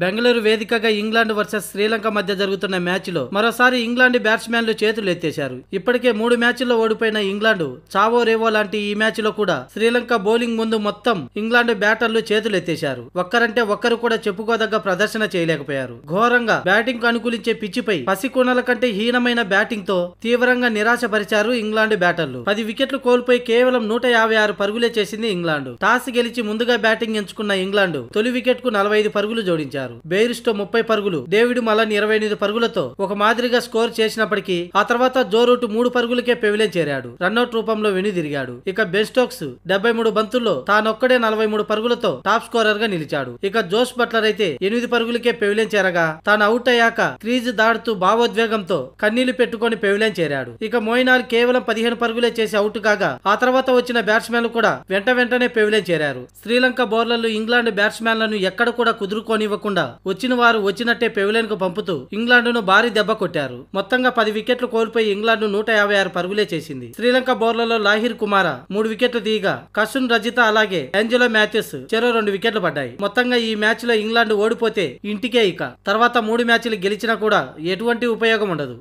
బెంగళూరు వేదికగా England versus Sri Lanka మధ్య జరుగుతున్న మ్యాచ్లో మరోసారి ఇంగ్లాండ్ బ్యాట్స్మెన్లు చేతులు ఎత్తేశారు ఇప్పటికే మూడు మ్యాచ్ల్లో ఓడిపోయిన ఇంగ్లాండ్ చావో రేవో లాంటి ఈ మ్యాచ్లో కూడా శ్రీలంక బౌలింగ్ ముందు మొత్తం ఇంగ్లాండ్ బ్యాటర్లు చేతులు ఎత్తేశారు ఒక్కరంటే ఒక్కరు కూడా చెప్పుకోదగ్గ ప్రదర్శన చేయలేకపోయారు ఘోరంగా బ్యాటింగ్ కు అనుకూలించే పిచ్చిపై పసికోణల కంటే హీనమైన బ్యాటింగ్ తో తీవ్రంగా నిరాశపరిచారు ఇంగ్లాండ్ బ్యాటర్లు పది వికెట్లు కోల్పోయి కేవలం నూట యాభై ఆరు పరుగులే చేసింది ఇంగ్లాండ్ టాస్ గెలిచి ముందుగా బ్యాటింగ్ ఎంచుకున్న ఇంగ్లాండ్ తొలి వికెట్ కు నలభై పరుగులు జోడించారు సాధించారు బెయిరిస్టో ముప్పై పరుగులు డేవిడ్ మలన్ ఇరవై ఎనిమిది పరుగులతో ఒక మాదిరిగా స్కోర్ చేసినప్పటికీ ఆ తర్వాత జో రూట్ మూడు పరుగులకే పెవిలే చేరాడు రన్అట్ రూపంలో వెనుదిరిగాడు ఇక బెన్ స్టోక్స్ డెబ్బై మూడు బంతుల్లో తానొక్కడే నలభై మూడు పరుగులతో టాప్ స్కోరర్ గా నిలిచాడు ఇక జోస్ బట్లర్ అయితే ఎనిమిది పరుగులకే పెవిలే చేరగా తాను అవుట్ అయ్యాక క్రీజ్ దాడుతూ భావోద్వేగంతో కన్నీళ్లు పెట్టుకుని పెవిలే చేరాడు ఇక మోయినాల్ కేవలం పదిహేను పరుగులే చేసి అవుట్ కాగా ఆ తర్వాత వచ్చిన బ్యాట్స్మెన్లు కూడా వెంట వెంటనే పెవిలే చేరారు శ్రీలంక బౌలర్లు ఇంగ్లాండ్ బ్యాట్స్మెన్లను ఎక్కడ కూడా కుదురుకోనివ్వకుండా కాకుండా వచ్చిన వారు వచ్చినట్టే పెవిలియన్కు పంపుతూ ఇంగ్లాండును భారీ దెబ్బ కొట్టారు మొత్తంగా పది వికెట్లు కోల్పోయి ఇంగ్లాండ్ నూట యాభై ఆరు పరుగులే చేసింది శ్రీలంక బౌలర్లలో లాహిర్ కుమారా మూడు వికెట్లు దిగా కసున్ రజిత అలాగే ఏంజలో మ్యాచెస్ చెరో రెండు వికెట్లు పడ్డాయి మొత్తంగా ఈ మ్యాచ్ లో ఇంగ్లాండ్ ఓడిపోతే ఇంటికే ఇక తర్వాత మూడు మ్యాచ్లు గెలిచినా కూడా ఎటువంటి ఉపయోగం ఉండదు